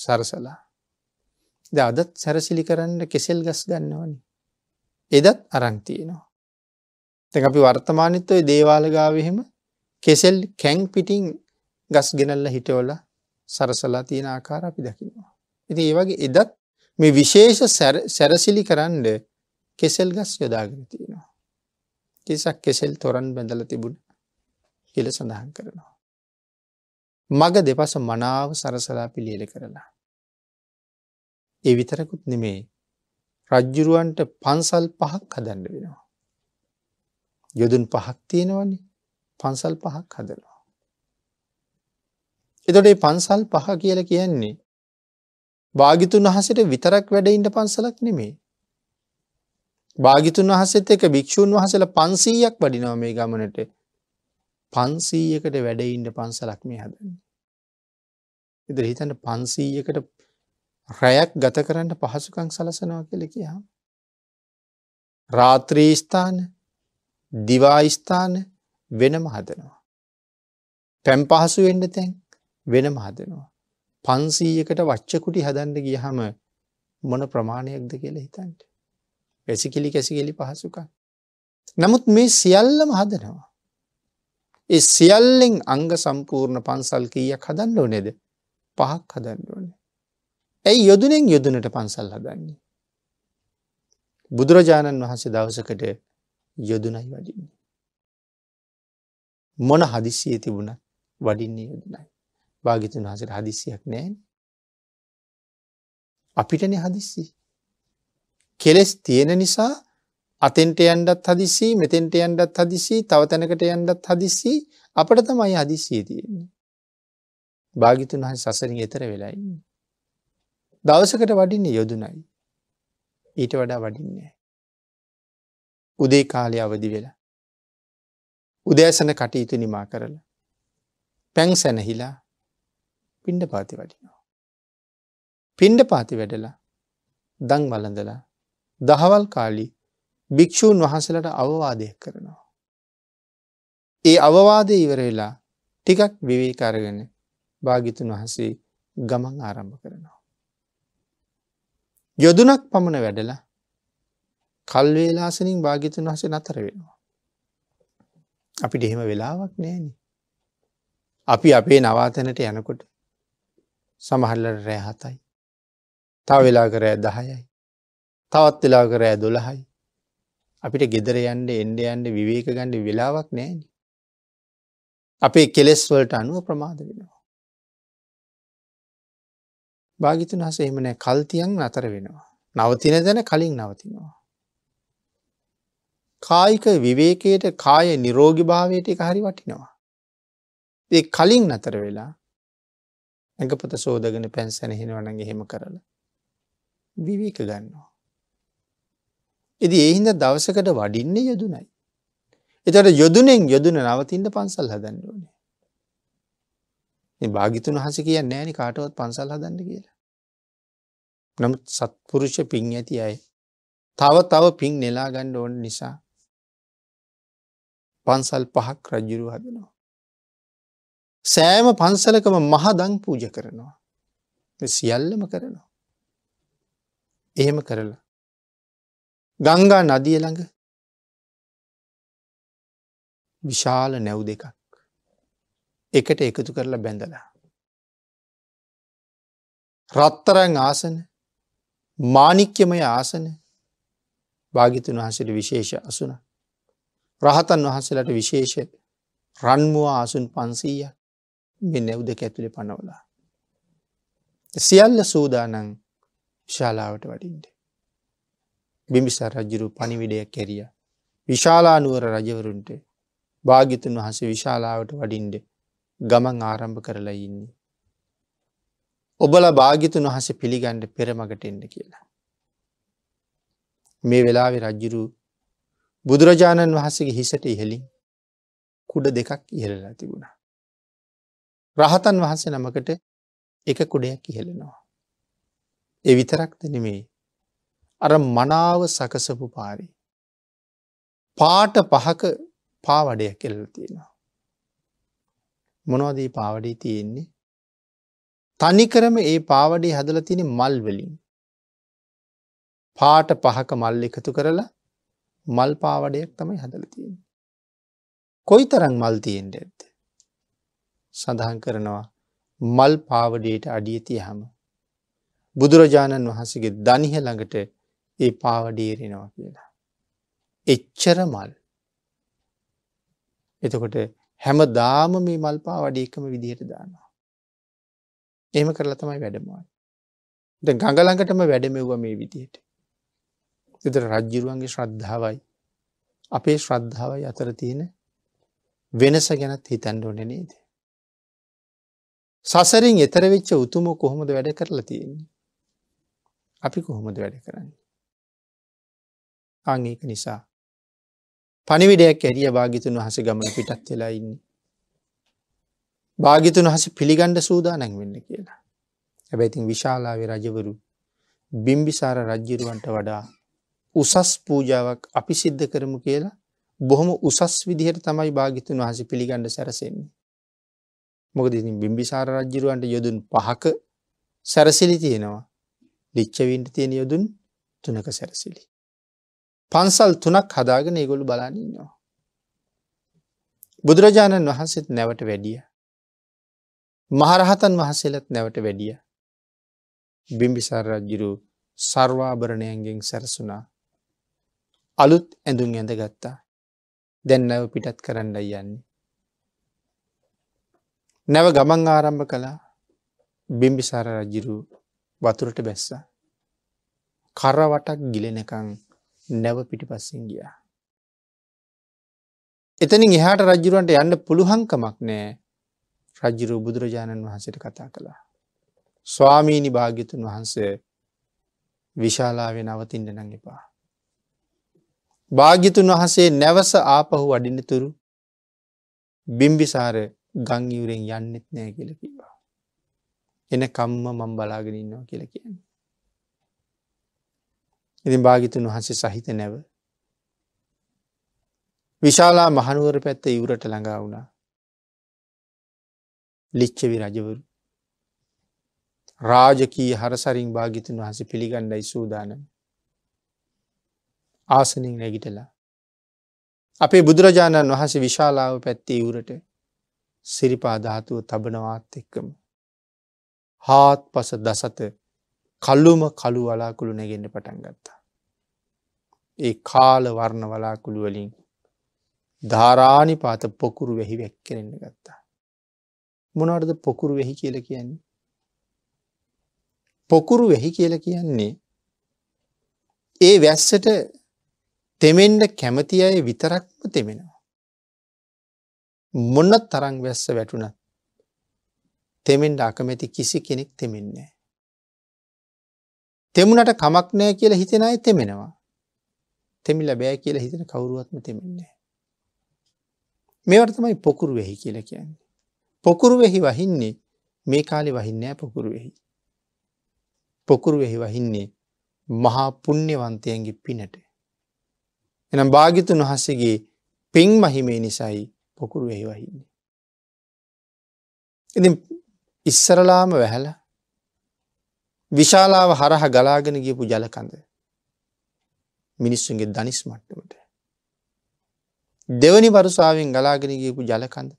සරසලා ද අදත් සැරසිලි කරන්න කෙසෙල් ගස් ගන්නවනි එදත් අරංතියනවා. තැ අපි වර්තමානිත්වය දේවාලගාවහෙම කෙසෙල් කැං පිටිං ගස් ගෙනල්ල හිටවල සරසලා තියෙන ආකාර අපි දකිනවා. ඉතින් ඒ වගේ එදත් මේ විශේෂ සැරසිලි කරන්න කෙසෙල් ගස් යොදාගෙන තියෙනවා. කිසක් කෙසෙල් තොරන් බැඳල තිබුණ කියල සඳහන් කරනවා. මග දෙපස මනාව සරසලා පිළියල කරලා. ඒ විතරකුත් නෙමේ රජ්ජුරුවන්ට පන්සල් පහක් හදන්න වෙනවා. යොදුන් පහක් තියෙනවනි පන්සල් පහක් හදනවා. එතොට පන්සල් පහ කියල කියන්නේ භාගිතුන් වහන්සේට විතරක් වැඩ ඉන්න පන්සලක් නෙමෙයි. භාගිතුන් වහන්සේත් එක්ක භික්ෂුන් වහන්සේලා 500ක් වඩිනවා මේ ගමනට. 500කට වැඩ ඉන්න පන්සලක් මේ හදන්නේ. ඉතින් හිතන්න 500කට රැයක් ගත කරන්න පහසුකම් සලසනවා කියලා කියහම. රාත්‍රී ස්ථාන, දිවා ස්ථාන වෙනම හදනවා. පැම් පහසු වෙන්න තැන් වෙනම හදනවා. පන්සීයකට වච්චකුටි හදන්ඩ ගියහම මොන ප්‍රමාණයක්ද කියල හිතන්ට. වැසිකිලි කැසිගෙලි පහසුක. නමුත් මේ සියල්ලම හදනවා. ඒ සියල්ලෙන් අංග සම්පූර්ණ පන්සල් කීයක් හදන්න ඕනෙද පහක් හදන්න ඕනේ. ඇයි යොදුනෙන් යොදනට පන්සල් හදන්නේ. බුදුරජාණන් වහන්සේ දවසකට යොදුනයි වඩින්නේ. මොන හදිසියේ තිබුණ වඩින්නේ යොදුනයි. භාගිතුන් වහසට හදිසියක් නෑන්. අපිටන හදිස්සි. කෙලෙස් තියෙන නිසා අතෙන්ට යන්ඩත් හදිසි මෙතෙන්ට යන්ඩත් හදිසි තවතැනකට යන්ඩත් හදිසි අපට තමයි හදිසිය තියෙන්නේ. භාගිතුන් වහ සසරින් එතර වෙලායි. දවසකට වඩින්නේ යොදුනයි. ඊට වඩා වඩින්නේ. උදේ කාලය අවදි වෙලා. උදෑසන කටයුතු නිමා කරලා. පැං සැනහිලා පිණ්ඩ පාති වටිනවා. පිණ්ඩ පාති වැඩලා දං වලඳලා දහවල් කාලි භික්‍ෂූන් වහසලට අවවාදයක් කරනවා. ඒ අවවාදය ඉවරවෙලා ටිකක් විවේකාරගෙන භාගිතුන් වහසේ ගමන් ආරම්භ කරනවා. යොදුනක් පමණ වැඩලා කල්වේලාසනින් භාගිතුන් වහසේ නතර වෙනවා. අපිට එහෙම වෙලාවක් නෑන. අපි අපේ නවාතැනට යනකොට සමහල්ලට රෑ හතයි. තව වෙලා කරෑ දහයයි. තවත් වෙලා කරෑ දොළහයි. අපිට ගෙදර යන්ඩ එන්ඩ අන්ඩ විවේක ගණ්ඩ වෙලාවක් නෑන. අපේ කෙලෙස්වලට අනුව ප්‍රමාද වෙනවා. භාගිතුන් හස එහමනෑ කල්තියන් අතර වෙනවා. නවතින දැන කලින් නවතිනවා. කායික විවේකයට කාය නිරෝගි භාවයට එක හරි වටිනවා. ඒ කලින් නතර වෙලා ඇඟපත සෝදගෙන පැන් සැනහෙනවනන් එහෙම කරල. විවේක ගන්නවා. එදි එහින්ද දවසකට වඩින්නේ යොදුනයි. එතට යොදුනෙන් යොදුන නවතින්ට පන්සල් හදන්න ඕනේ. භාගිතුන් හස කිය නෑනි කාටවත් පන්සල් හදන්න කියලා. නමුත් සත්පුරුෂ පින් ඇති අයි. තව තව පින් නෙලා ගණ්ඩ ඕන නිසා පන්සල් පහක් රජ්ජුරු හදනවා. සෑම පන්සලකම මහදං පූජ කරනවා. සියල්ලම කරනවා. එහෙම කරලා. ගංගා නදිය ළඟ විශාල නැව් දෙකක් එකට එකතු කරලා බැඳලා. රත්තරං ආසන මානික්‍යමය ආසන භාගිතුන් වහසට විශේෂ අසුන. රහතන් වහන්සලට විශේෂ රන්මුව ආසුන් පන්සීයක්. මෙ නැව්දක ඇතුළි පනවලා. සියල්ල සූදානං ශාලාවට වටින්ට. බිමිසා රජ්ජුරු පනිවිඩයක් කැරිය. විශාලානුවර රජවරුන්ට භාගිතන් වහස විශාලාවට වඩින්ඩ ගමන් ආරම්භ කරලා ඉන්නේ. ඔබල භාගිතුන් වහස පිළිගණ්ඩ පෙරමගට එන්න කියලා. මේ වෙලාවෙ රජ්ජුරු බුදුරජාණන් වහසගේ හිසට ඉහලින් කුඩ දෙකක් ඉහළලා තිබුණා. රහතන් වහන්සේ නමකට එක කුඩයක් ඉහෙලෙනවා. එවිතරක්ද නෙමේ අර මනාව සකසපු පාරි. පාට පහක පාවඩයක් කෙල්ල තියෙනවා. මොනවදී පාවඩී තියෙන්නේ. තනිකරම ඒ පාවඩි හදල තියෙන මල්වලින්. පාට පහක මල් එකතු කරලා මල් පාවඩයක් තමයි හදල තියෙන. කොයි තරන් මල් තියෙන්ට ඇත්ත. සඳහන් කරනවා මල් පාවඩයට අඩිය තියහම. බුදුරජාණන් වහන්සගේ දනිහ ළඟට ඒ පාවඩේරෙනවා කියලා. එච්චර මල් එතකොට හැම දාම මේ මල්පා වඩේකම විදිහයට දානවා. එහෙම කරලා තමයි වැඩමයි. ද ගඟලඟටම වැඩමෙව්ව මේ විදියට. එතර රජ්ජිරුවන්ගේ ශ්‍රද්ධාවයි අපේ ශ්‍රද්ධාවයි අතර තියෙන වෙනස ගැනත් හිතැන්ඩෝන නේද. සසරින් එතර වෙච්ච උතුම කොහොමද වැඩ කරලා තියෙන්නේ. අපි කොහොමද වැඩ කරන්න. අංඒක නිසා. පනිවිඩයක් ඇරිය භාගිතුන් වහස ගමන පිටත් වෙලා ඉන්නේ. භාගිතුන් හස පිළිගණ්ඩ සූදානැන් වෙන්න කියලා. හැබැයිතින් විශාලාවේ රජවරු බිම්බිසාර රජ්ජිරුවන්ට වඩා උසස් පූජාවක් අපි සිද්ධ කරමු කියලා බොහොම උසස් විදිහයට තමයි භාගිතුන් වහස පිළිගණ්ඩ සැරසෙන්නේ. මොකද ඉතින් බිම්බිසාර රජ්ජිරුවන්ට යොදුන් පහක සැරසිලි තියෙනවා. ලිච්චවින්ට තියෙන යොදුන් තුනක සැරසිලි. පන්සල් තුනක් හදාගෙන ඒගොලු බලානින්නවා. බුදුරජාණන් වහන්සේත් නැවට වැඩිය. මහරහතන් වහසෙලත් නැවට වැඩිය. බිම්බිසාර රජ්ජිරු සර්වාභරණයන්ගෙන් සැරසුනා. අලුත් ඇඳුම් ඇඳගත්තා. දැන් නැව පිටත් කරන්න යන්නේ. නැව ගමන් ආරම්භ කළා බිම්බිසාර රජිරු වතුරට බැස්ස. කරවටක් ගිලෙනකං නැව පිටිපස්සෙන් ගිය. එතනින් එහාට රජරුවන්ට යන්න පුළුහංකමක් නෑ රජිරු බුදුරජාණන් වහන්සට කතා කළා. ස්වාමීණි භාග්‍යතුන් වහන්සේ විශාලාවෙන් අවතින්ට නං එපා. භාග්‍යතුන් වහසේ නැවස ආපහු අඩිනතුරු බිම්බිසාර ගංයවරෙන් යන්නෙත් නෑ කියල කිවා. එන කම්ම මම් බලාගෙන ඉන්නවා කියල කියන්න. ඉතින් භාගිතුන් වහන්සේ සහිත නැව. විශාලා මහනුවර පැත්ත ඉවරට ළඟා වුණා. ලිච්චවි රජවරු. රාජකී හරසරින් භාගිතුන් වහස පිළිගණ්ඩයි සූදානම්. ආසනින් නැගිටලා. අපේ බුදුරජාණන් වහස විශාලාව පැත්තේ ඉවරට සිරිපාධාතුව තබනවාත් එක්කම. හාත් පස දසත කල්ලුම කළු වලාකුළු නැගෙන්න්න පටන් ගත්තා. ඒ කාල වර්ණ වලාකුළු වලින් ධාරානි පාත පොකුරු වැහි වැැක්කරෙන්න්න ගත්තා. මොනවටද පොකුරු වෙහි කියල කියන්නේ. පොකුරු වෙහි කියල කියන්නේ ඒ වැස්සට තෙමෙන්ට කැමති අය විතරක්ම තෙමෙනවා. මොන්න තරං වැස්ස වැටුණ තෙමෙන්ට අකමැති කිසි කෙනෙක් තෙමෙන්නේ. තෙමුණට කමක් නෑ කියලා හිතෙන අයි තෙමෙනවා. තෙමිල බෑ කියලා හිතන කවුරුවත්ම තෙමෙන්නේ. මේවර්තමයි පොකුරු වෙහි කියල කියන්නේ. පොකුරු වෙහි වහින්නේ මේ කාලෙ වහින්නෑ පොකුරු වෙහි. පොකුරු වෙහි වහින්නේ මහා පුුණ්්‍යවන්තයන්ගේ පිනට. එනම් භාගිතුන් වහසගේ පෙන් මහිමේ නිසයි පොකුරු වෙහි වහින්නේ. ඉති ඉස්සරලාම වැහැල විශාලාව හරහ ගලාගෙන ගියපු ජලකඳ මිනිස්සුන්ගේ දනිස් මට්ටමට. දෙවනි වරුසාාවෙන් ගලාගෙන ගියපු ජලකඳ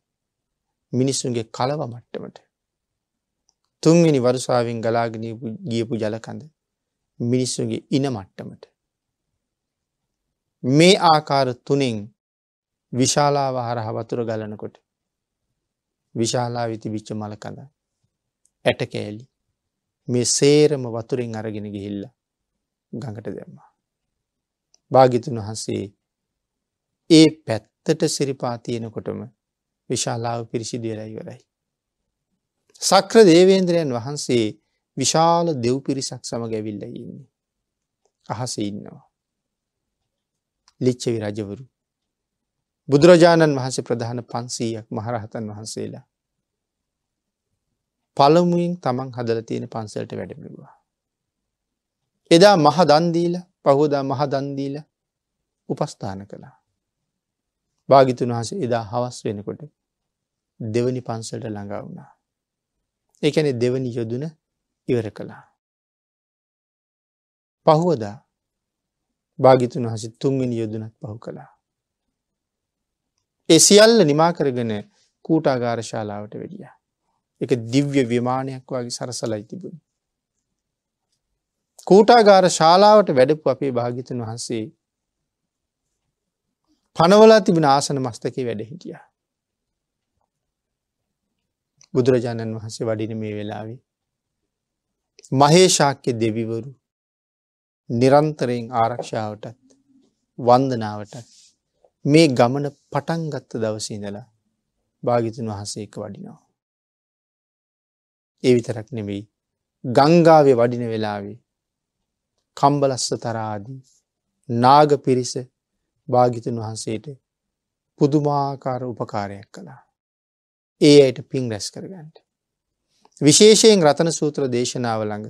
මිනිස්සුන්ගේ කලව මට්ටමට. තුන්ගනි වරුසාාවෙන් ගලාගෙන ගියපු ජලකඳ මිනිස්සුන්ගේ ඉන මට්ටමට. මේ ආකාර තුනෙන් විශාලාව හරහ වතුර ගලනකොට විශාලා විති බිච්ච මලකඳ ඇටකෑලි මේ සේරම වතුරෙන් අරගෙන ගිහිල්ල ගඟට දැම්මා. භාගිතුන් වහන්සේ ඒ පැත්තට සිරිපා තියෙනකොටම විශාලාව පිරිසිදියරයිවරයි. සක්‍ර දේවේන්ද්‍රයන් වහන්සේ විශාල දෙව් පිරිසක් සමග ඇවිල්ල ඉන්නේ. අහස ඉන්නවා. ලිච්චවි රජවරු බුදුරජාණන් වහන්සේ ප්‍රධාන පන්සීයක් මහරහතන් වහන්සේලා. පළමුුවෙන් තමන් හදල තියෙන පන්සලට වැඩමිවා. එදා මහදන්දීල පහෝදා මහදන්දීල උපස්ථාන කළා. භාගිතුන් වහසේ එදා හවස් වෙනකොට දෙවනි පන්සලට ළඟවුණා. එකන දෙවනි යොදුන ඉවර කළා. පහුවදා භාගිතුන් වහස තුන්වෙනි යොදුනත් පහු කළා. එසිියල්ල නිමා කරගෙන කූටාගාර ශාලාවට වැඩිය. එක දිව්‍ය විමානයක් වගේ සරසලයි තිබුණ. කූටාගාර ශාලාවට වැඩපු අපේ භාගිතන් වහන්සේ පනවලා තිබෙන ආසන මස්තක වැඩ හිටිය. බුදුරජාණන් වහන්සේ වඩින මේ වෙලාවේ. මහේෂාක්‍ය දෙවිවරු නිරන්තරයෙන් ආරක්ෂාවටත් වන්දනාවටත් මේ ගමන පටන් ගත්ත දවසීදලා භාගිතුන් වහන්සේ එක වඩිනවා. ඒ විතරක් නෙමෙයි ගංගාවේ වඩින වෙලාවේ කම්බලස්ස තරාදී නාග පිරිස භාගිතුන් වහන්සේට පුදුමාකාර උපකාරයක් කළා. ඒ අයට පින් රැස් කරගන්නට. විශේෂයෙන් රතන සූත්‍ර දේශනාව ළඟ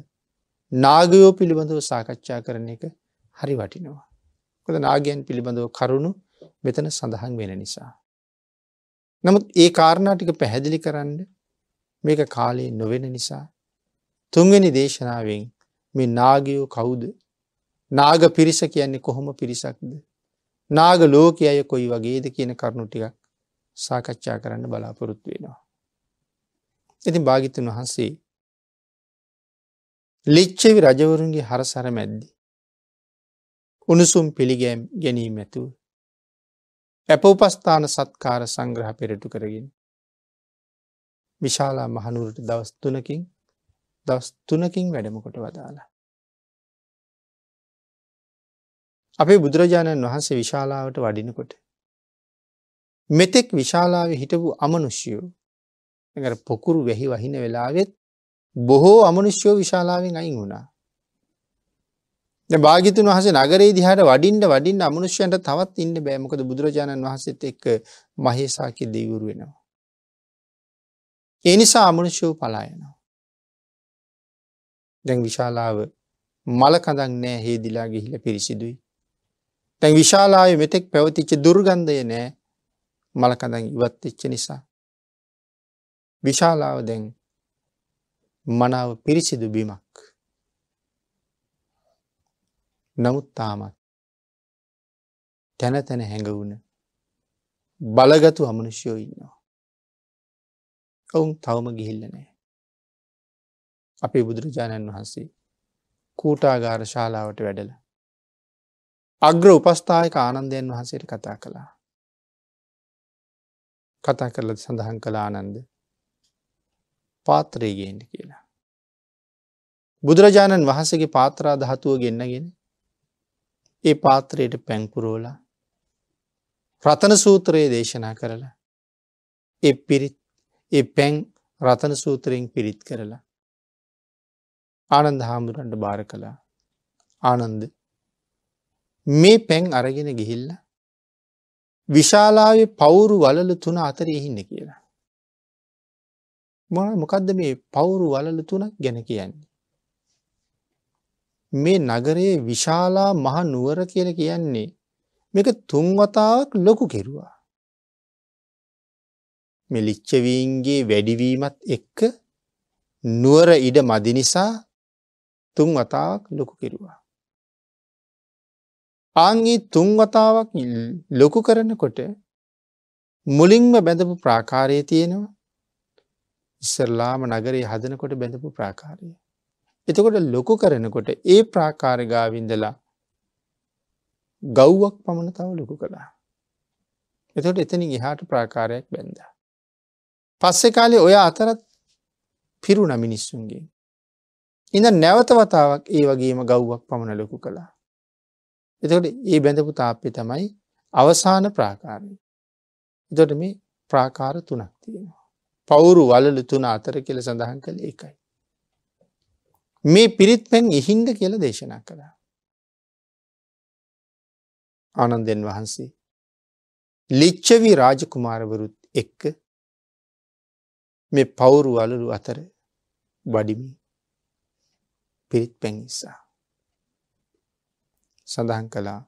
නාගයෝ පිළිබඳව සාකච්ඡා කරන එක හරි වටිනවා. කොද නාගයන් පිළිබඳව කරුණු මෙතන සඳහන් වෙන නිසා. නමුත් ඒ කාරණාටික පැහැදිලි කරන්න මේක කාලයේ නොවෙන නිසා තුන්වැනි දේශනාවෙන් මේ නාගයෝ කවුද නාග පිරිස කියන්නේ කොහොම පිරිසක්ද නාග ලෝක අය කොයි වගේද කියන කරුණුටිකක් සාකච්ඡා කරන්න බලාපොරොත්තු වෙනවා. ඉතින් භාගිතන් වහන්සේ ලිච්චවි රජවරුන්ගේ හරසර මැද්දි. උණුසුම් පිළිගෑම් ගැනීම ඇතුව ඇප උපස්ථාන සත්කාර සංග්‍රහ පෙරටු කරගෙන. විශාලා මහනුරට දවස්තුනකින් දස්තුනකින් වැඩමකොට වදාලා. අපේ බුදුරජාණන් වහන්සේ විශාලාවට වඩිනකොට. මෙතෙක් විශාලාව හිටපු අමනුෂ්‍යයෝ පොකුරු වැහි වහින වෙලාවෙත් බොහෝ අමනුෂ්‍යෝ විශාලාවෙන් අයින් වුණා. භාගිතුන් වහස නගරේ දිහාට වඩින්ට වඩින් අමනුෂ්‍යයන්ට තවත් ඉන්න බෑමකද බුදුරජාණන් වහන්සේත් එක්ක මහේසාකි දෙවුරු වෙනවා. ඒ නිසා අමනුෂ්‍යෝ පලායනවා. දැන් විශාලාව මලකඳක් නෑ හේදිලා ගිහිල පිරිසිදුයි. තැන් විශාලාය මෙතෙක් පැවතිච්ච දුර්ගන්ධය නෑ මලකඳන් ඉවත්තිච්ච නිසා. විශාලාව දැන් මනාව පිරිසිදු බිමක්. නමුත් තාමත් තැන තැන හැඟවුණ බලගතු අමනුෂ්‍යයෝ ඉන්නවා. ඔවුන් තවම ගිහිල්ල නෑ. අපේ බුදුරජාණන් වහන්සේ කූටාගාර ශාලාවට වැඩල. අග්‍ර උපස්ථායක ආනන්දයන් වහන්සේට කතා කළා. කතා කරල සඳහන් කළ ආනන්ද පාත්‍රයගේෙන්ට කියලා. බුදුරජාණන් වහන්සගේ පාත්‍රා දහතුව ගෙන්න්නගෙන ඒ පාත්‍රයට පැන්පුරෝලා රතන සූත්‍රයේ දේශනා කරලා එ පිරිත් එ පැන් රතන සූත්‍රයෙන් පිරිත් කරලා ආනන්ද හාමුදුරන්ට බාර කළා ආනන්ද මේ පැන් අරගෙන ගිහිල්ල විශාලාවේ පවුරු වලල තුන අතර එහින්න කියලා මොන මොකක්ද මේ පවුරු වලල තුනක් ගැන කියන්නේ මේ නගරයේ විශාලා මහ නුවර කියල කියන්නේ මේක තුන්වතාවක් ලොකු කෙරුවා. මෙලිච්චවීන්ගේ වැඩිවීමත් එක්ක නුවර ඉඩ මදි නිසා තුන්වතාවක් ලොකු කෙරුවා. ආංගේ තුන්වතාවක් ලොකු කරනකොට මුලින්ම බැඳපු ප්‍රාකාරය තියෙනවා ඉස්සරලාම නගරේ හදනකොට බැඳපු ප්‍රාකාරය. එතකොට ලොකු කරනකොට ඒ ප්‍රාකාරගාවින්දලා ගෞ්වක් පමණ තව ලොකු කළා. එතොට එතනි ගහාට ප්‍රාකාරයක් බැන්ද. පස්සෙ කාලේ ඔය අතරත් පිරුණ මිනිස්සුන්ගේ. ඉඳ නැවත වතාවක් ඒ වගේම ගෞ්වක් පමණ ලොකු කළා. එතකොට ඒ බැඳපු තාප්පි තමයි අවසාන ප්‍රාකාරය. එතොට මේ ප්‍රාකාර තුනක් තියෙනවා. පවුරු වලලු තුන අතර කෙළ සඳහන් කළ එකයි. මේ පිරිත් පැන් එහින්ද කියල දේශනා කළා. ආනන්දෙන් වහන්සේ. ලිච්චවී රාජකුමාරවරුත් එක්ක මේ පවුරු වලලු අතර බඩිමි පිරිත් පැන් නිසා. සඳහන් කළා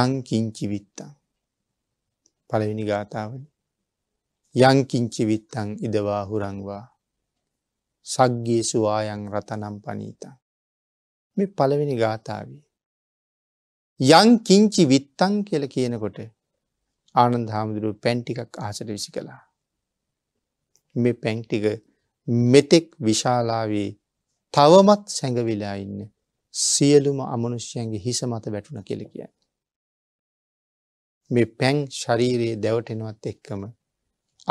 යංකිංචි විත්තං පළවෙනි ගාථාවල යංකිංචි විත්තං ඉදවා හුරංවා සක්ගේසු ආයන් රතනම් පනීතා. මේ පළවෙනි ගාථාවේ. යං කිංචි විත්තං කියල කියනකොට ආනන්ද හාමුදුරුව පැන්ටිකක් ආසට විසි කළා. මේ පැන්ටික මෙතෙක් විශාලාවේ තවමත් සැඟවිලා ඉන්න සියලුම අමනුෂ්‍යයන්ගේ හිස මත වැටුණ කෙළ කිය. මේ පැන් ශරීරයේ දැවටෙනවත් එක්කම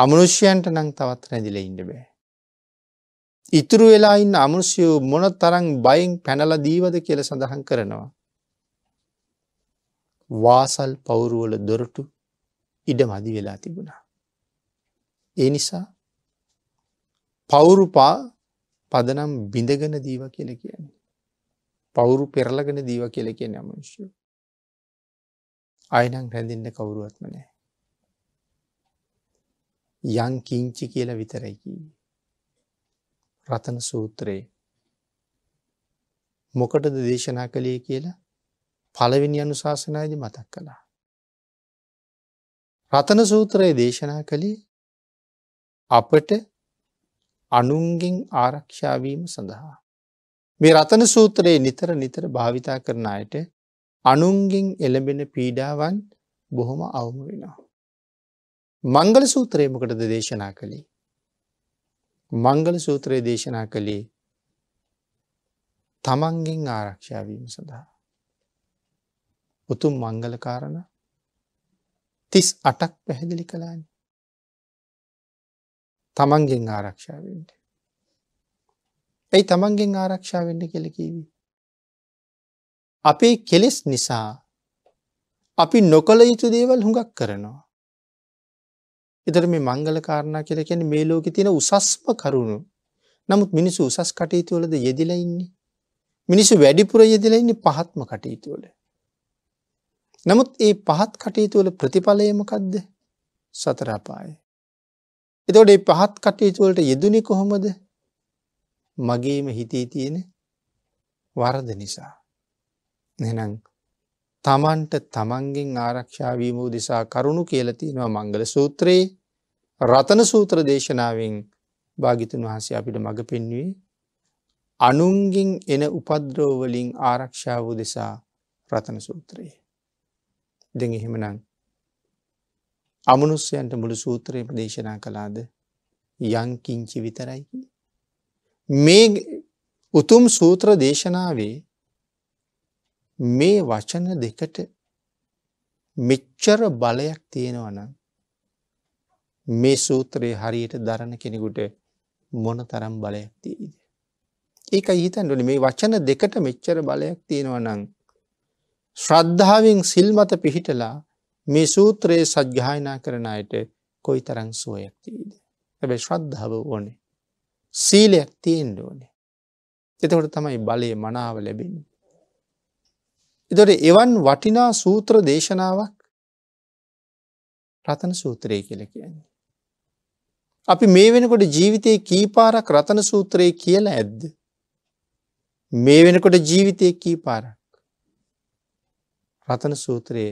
අමනුෂ්‍යයන්ට නං තවත් රැදිල ඉන්න බෑ. ඉතුරු වෙලා ඉන්න අමනුෂ්‍යය මොන තරම් බයෙන් පැනලා දීවද කියලා සඳහන් කරනවා. වාසල් පවුරුවල දොරටු ඉඩ මදි වෙලා තිබුණා. ඒ නිසා පවුරුපා පදනම් බිඳගෙන දීව කියල කියන්නේ. පවුරු පෙරලගෙන දීව කියල කිය නමනුෂ්‍ය. අයනං රැඳින්න කවුරුවත්ම නෑ. යං කිංචි කියලා විතරැකි. රතන සූත්‍රයේ. මොකටද දේශනා කළේ කියලා පළවෙනි අනු ශාසනායද මතක් කළා. රතන සූත්‍රයේ දේශනා කළේ අපට අනුන්ගෙන් ආරක්ෂාවීම සඳහා. මේ රතන සූත්‍රයේ නිතර නිතර භාවිතා කරන අයට අනුන්ගෙන් එළඹෙන පීඩාවන් බොහොම අවම වෙනවා. මංගල සූත්‍රයමකටද දේශනා කළේ මංගල සූත්‍රයේ දේශනා කළේ තමන්ගෙන් ආරක්ෂාවීම සඳහා. උතුම් මංගල කාරණ තිස් අටක් පැහැදිලි කලානි. තමන්ගෙන් ආරක්ෂාවෙන්ට. ඇයි තමන්ගෙන් ආරක්ෂාවෙන්න කෙලකීවී. අපේ කෙලෙස් නිසා අපි නොකළ යුතු දේවල් හුඟක් කරනවා. එතර මේ මංගල කාරණා කියලා කියන්නේ මේ ලෝකේ තියෙන උසස්ම කරුණු. නමුත් මිනිස්සු උසස් කටයුතු වලද යෙදිලා ඉන්නේ. මිනිස්සු වැඩිපුර යෙදිලා ඉන්නේ පහත්ම කටයුතු වල. නමුත් මේ පහත් කටයුතු වල ප්‍රතිඵලය මොකද්ද? සතර අපාය. එතකොට මේ පහත් කටයුතු වලට යෙදුනේ කොහොමද? මගේම හිතේ තියෙන වරද නිසා. එහෙනම් තමන්ට තමන්ගෙන් ආරක්ෂා වීම උදෙසා කරුණු කියලා තියෙනවා මංගල සූත්‍රයේ රතන සූත්‍ර දේශනාවෙන් භාගිතුන් වහන්සේ අපිට මඟ පෙන්වේ අනුන්ගින් එන උපද්‍රෝවලින් ආරක්ෂාව දෙසා රතන සූත්‍රයේ. දෙ එහෙමනං අමනුස්්‍යයන්ට මුළු සූත්‍රයම දේශනා කළාද යංකිංචි විතරයි. මේ උතුම් සූත්‍ර දේශනාවේ මේ වචන දෙකට මෙච්චර බලයක් තියෙනවනම් මේ සූත්‍රයේ හරියට දරණ කෙනෙකුට මොනතරම් බලයක් තියද. ඒක හිතන්ඩුන මේ වචන දෙකට මෙච්චර බලයක් තියෙනවා නං. ශ්‍රද්ධාවෙන් සිල්මත පිහිටලා මේ සූත්‍රයේ සජ්්‍යායනා කරන අයට කොයි තරං සුවයක් තියද. ඇැබැ ශ්‍රද්ධාව ඕනේ. සීලයක් තියෙන්ඩ ඕනේ. එතකොට තමයි බලය මනාව ලැබෙන. එතොට එවන් වටිනා සූත්‍ර දේශනාවක් රතන සූත්‍රය කියල කියන්නේ. අපි මේ වෙනකොට ජීවිතයේ කීපාරක් රතන සූත්‍රයේ කියලා ඇද්ද. මේ වෙනකොට ජීවිතය කීපාරක් රතන සූත්‍රයේ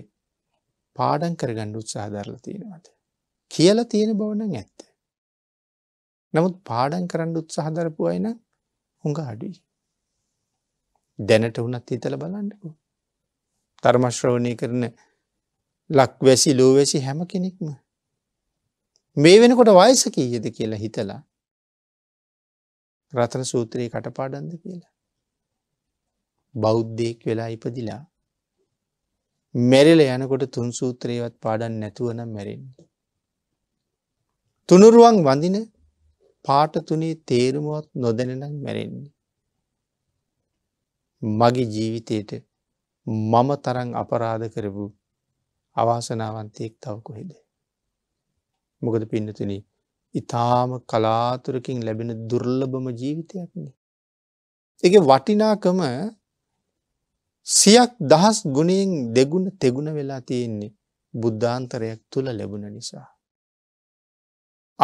පාඩන් කරගණ්ඩ උත්සාහධරල තියෙනවද. කියල තියෙන බවන ඇත්ත. නමුත් පාඩන් කරන්න උත්සාහදරපු අයින හුඟ අඩුයි. දැනට වනත් හිතල බලන්නකු. තර්මශ්‍රවණය කරන ලක්වැසි ලෝවැසි හැම කෙනෙක්ම මේ වෙනකොට වයස කීයද කියලා හිතලා රතන සූත්‍රයේ කටපාඩන්ද කියලා. බෞද්ධයෙක් වෙලා ඉපදිලා මෙරල යනකොට තුන් සූත්‍රයවත් පාඩන් නැතුවන මැරෙන්නේ. තුනුරුවන් වඳින පාට තුනේ තේරුමුවත් නොදැනනම් මැරෙන්නේ. මගේ ජීවිතයට මම තරන් අපරාධ කරපු අවාසනාවන්තයෙක් තව කොහෙද. මොකද පින්නතුනී ඉතාම කලාතුරකින් ලැබෙන දුර්ලභම ජීවිතයක්න. එක වටිනාකම සියක් දහස් ගුණයෙන් දෙගුණ තෙගුණ වෙලා තියෙන්නේ බුද්ධාන්තරයක් තුළ ලැබුණ නිසා.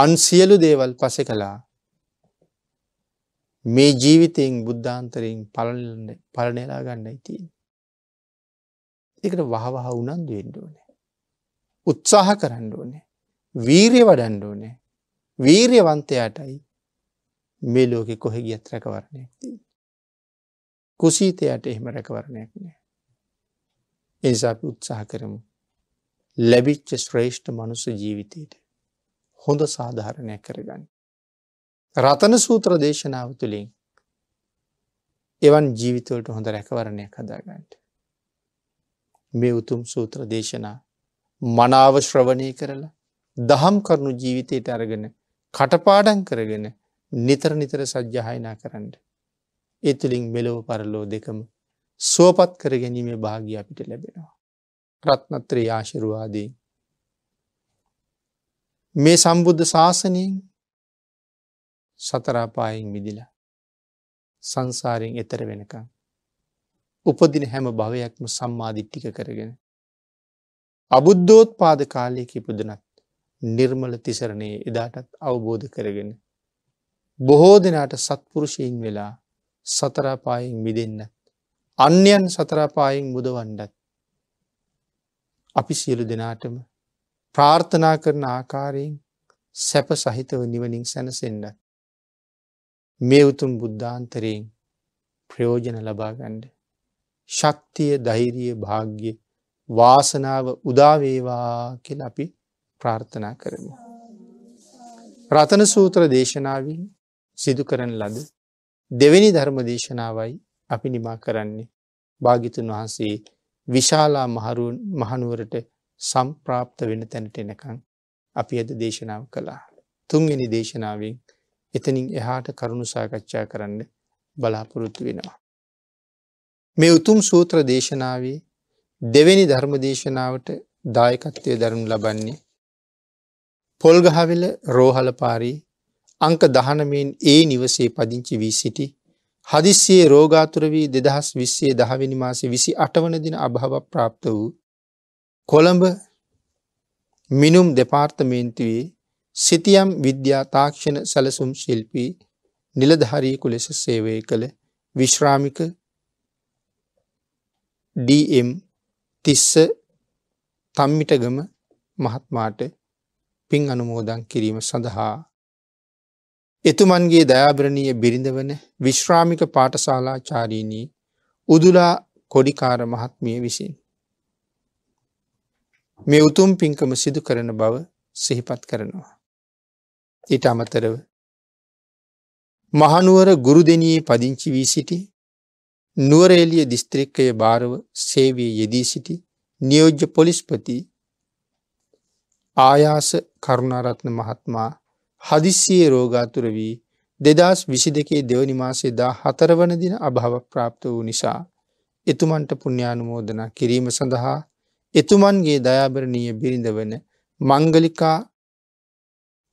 අන් සියලු දේවල් පස කලා මේ ජීවිතයෙන් බුද්ධාන්තරයෙන් පලනෙලා ගන්නයි තියෙන්. එකට වහවහ උනන්දුවෙන්ඩුවනේ. උත්සාහ කරන්න ඕනේ. වීරය වඩන්ඩ ඕනෑ. වීරයවන්තයාටයි මේ ලෝකෙ කොහෙ ගියත් රැකවරණයක් ති. කුසීතයට එහෙම රැකවරණයක් නෑ. එනිසා උත්සාහ කරමු. ලැබිච්ච ශ්‍රේෂ්ඨ මනුස ජීවිතයට හොඳ සාධාරණයක් කරගන්න. රතන සූත්‍ර දේශනාව තුළින් එවන් ජීවිතවලට හොඳ රැකවරණයක් හදාගන්නට. මේ උතුම් සූත්‍ර දේශනා මනාව ශ්‍රවණය කරලා දහම් කරුණු ජීවිතයට අරගෙන කටපාඩන් කරගෙන නිතර නිතර සජ්්‍යහයනා කරන්න. එතුළින් මෙලොව පරලෝ දෙකම සුවපත් කර ගැනීමේ භාගිය අපිට ලැබෙනවා. ප්‍රත්නත්‍රය ආශිරුවාදී. මේ සම්බුද්ධ ශාසනයෙන් සතරාපායෙන් මිදිලා සංසාරයෙන් එතර වෙනකම්. උපදින හැම භවයක්ම සම්මාධිට්ටික කරගෙන. අබුද්ධෝත් පාද කාලයක ඉපදනත් නිර්මල තිසරණයේ එදාටත් අවබෝධ කරගෙන. බොහෝ දෙනාට සත්පුරුෂයෙන් වෙලා සතරාපායෙන් මිදන්නත්. අන්‍යන් සතරාපායෙන් මුදවන්ඩත්. අපි සියලු දෙනාටම ප්‍රාර්ථනා කරන ආකාරයෙන් සැප සහිතව නිවනින් සැනසෙන්ඩ. මේ උතුම් බුද්ධාන්තරයෙන් ප්‍රයෝජන ලබාගණ්ඩ. ශක්තිය දෛරිය භාග්‍ය වාසනාව උදාවේවා කෙල අපි ප්‍රාර්ථනා කරමු. රතන සූත්‍ර දේශනාවෙන් සිදු කරන ලද දෙවැනි ධර්ම දේශනාවයි අපි නිමා කරන්නේ භාගිතුන් වහන්සේ විශාලා මහනුවරට සම්ප්‍රාප්ත වෙන තැනට එනකං අපි ඇද දේශනාව කළා. තුන්ගනි දේශනාවෙන් එතනින් එහාට කරුණු සාකච්ඡා කරන්න බලාපොරොත්තු වෙනවා. මේ උතුම් සූත්‍ර දේශනාවේ දෙවැනි ධර්ම දේශනාවට දායකත්වය දරුණු ලබන්නේ පොල්ගහවෙල රෝහලපාරී අංක දහනමයෙන් ඒ නිවසේ පදිංචි වී සිටි. හදිස්සේ රෝගාතුර වී දෙදහස් විස්සේ දහවිනි මාසේ විසි අටවන දින අභාව ප්‍රාප්ත වූ කොළඹ මිනුම් දෙපාර්තමේන්තුවේ සිතියම් විද්‍යා තාක්ෂණ සැලසුම් ශිල්පී නිලධහරියකු ලෙස සේවය කළ විශ්‍රාමික DM තිස්ස තම්මිටගම මහත්මාට පින් අනුමෝදන් කිරීම සඳහා එතුමන්ගේ දයාබරණීය බිරිඳවන විශ්‍රාමික පාටශාලා චාරීණී උදුලා කොඩිකාර මහත්මිය විසින්. මේ උතුම් පින්කම සිදු කරන බව සිහිපත් කරනවා. ඊට අමතරව. මහනුවර ගුරු දෙනයේ පදිංචි වී සිටි නුවරේලිය දිස්ත්‍රික්කය භාරව සේවය යෙදී සිටි නියෝජ්‍ය පොලිස්පති ආයාස කරුණාරත්න මහත්මා හදිස්සියේ රෝගාතුර වී දෙදස් විසි දෙකේ දෙවනි මාසේ දා හතරවන දින අභාව ප්‍රාප්ත වූ නිසා එතුමන්ට පුුණ්‍යානුමෝදනා කිරීම සඳහා එතුමන්ගේ දයාබරණීය බිරිඳවන මංගලිකා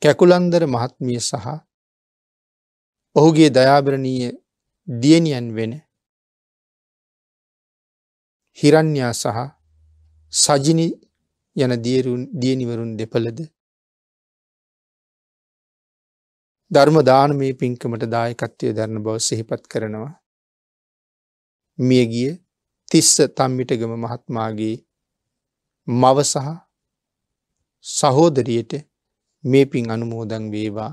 කැකුලන්දර මහත්මිය සහ ඔහුගේ දයාබරණීය දියණියන් වෙන හිරන්්‍යා සහ සජිනි යන දියරුන් දියනිවරුන් දෙපළද ධර්ම දානමේ පින්කමට දායකත්වය දරන බව සෙහිපත් කරනවා. මියගිය තිස්ස තම්මිටගම මහත්මාගේ මව සහ සහෝදරියට මේ පින් අනුමෝදන් වේවා.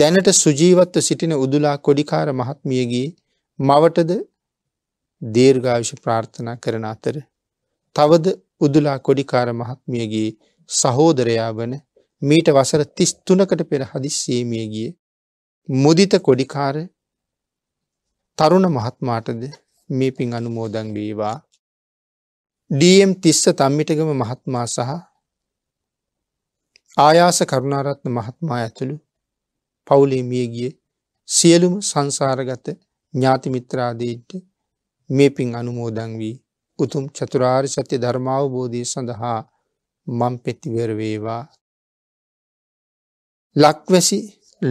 දැනට සුජීවත්ව සිටින උදුලා කොඩිකාර මහත්මියගේ මවටද දේර්ඝාවිෂ ප්‍රාර්ථනා කරන අතර තවද උදුලා කොඩිකාර මහත්මියගේ සහෝදරයා වන මීට වසර තිස්තුනකට පෙර හදිස්සේමිය ගිය මුදිත කොඩිකාර තරුණ මහත්මාටද මේ පින් අනුමෝදන් වේවා ඩම් තිස්ස තම්මිටගම මහත්මා සහ ආයාස කරුණාරත්න මහත්මා ඇතුළු පවුලේ මිය ගිය සියලුම සංසාරගත ඥාතිමිත්‍රාදීට මේ පින් අනුමෝදන් වී උතුම් චතුරාර් සත්‍ය ධර්මාවබෝධය සඳහා මං පෙතිවරවේවා. ලක්වැසි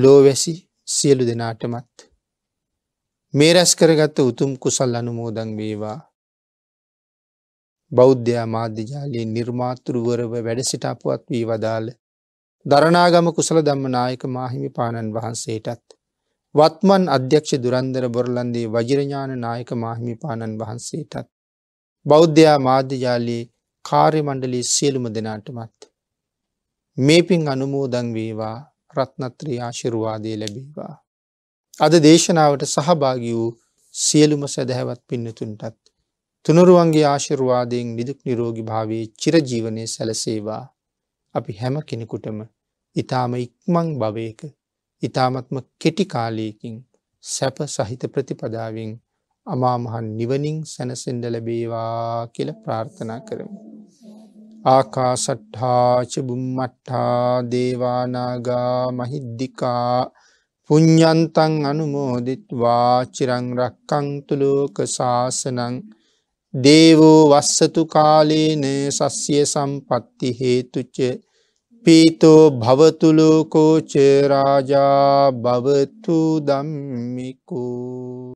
ලෝවැසි සියලු දෙනාටමත්. මේ රැස් කරගත්ත උතුම් කුසල් අනුමෝදන් වේවා. බෞද්ධයා මාධ්‍යජාලයේ නිර්මාතෘවරව වැඩසිටාපුවත් වී වදාළ දරනාගම කුසල දම්මනායක මාහිමි පාණන් වහන්සේටත්. වත්මන් අධ්‍යක්ෂ දුරන්දර බොරලන්දේ වජිරඥාන නායක මාහිමි පාණන් වහන්සේටත්. බෞද්ධයා මාධ්‍යජාලයේ කාර්යමණ්ඩලි සියලුම දෙනාටමත්. මේ පින් අනුමෝදන් වේවා රත්නත්‍රී ආශිරුවාදය ලැබීවා. අද දේශනාවට සහභාගි වූ සියලුම සැදැහැවත් පින්නතුන්ටත්. තුනරුවන්ගේ ආශිරුවාදයෙන් නිදුක් නිරෝගි භාවේ චිරජීවනය සැලසේවා. අපි හැම කෙනෙකුටම ඉතාම ඉක්මං භවයක ඉතාමත්ම කෙටිකාලයකින් සැප සහිත ප්‍රතිපදාවෙන් අමා මහ නිවනින් සැනසෙන්ඩ ලැබේවා කියල ප්‍රාර්ථනා කරමු. ආකාසට්හාච බුම්මට්හා දේවානාගා මහිද්දිකා පුඤ්ඥන්තන් අනුමෝදිත්වා චිරංරක්කංතුලෝක ශාසනං දේවෝ වස්සතු කාලේන සස්්‍යය සම්පත්ති හේතුච පීතෝ භවතුලෝකෝචරාජා භවතු දම්මිකු